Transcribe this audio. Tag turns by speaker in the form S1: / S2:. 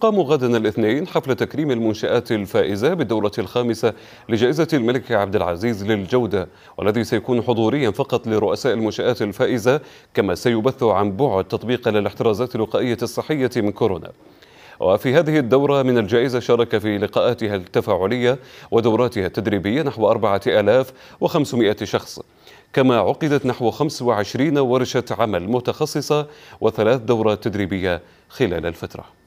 S1: قام غدا الاثنين حفل تكريم المنشآت الفائزة بالدورة الخامسة لجائزة الملك عبد العزيز للجودة والذي سيكون حضوريا فقط لرؤساء المنشآت الفائزة كما سيبث عن بعد تطبيقا للاحترازات الوقائية الصحية من كورونا وفي هذه الدورة من الجائزة شارك في لقاءاتها التفاعلية ودوراتها التدريبية نحو 4500 شخص كما عقدت نحو 25 ورشة عمل متخصصة وثلاث دورات تدريبية خلال الفترة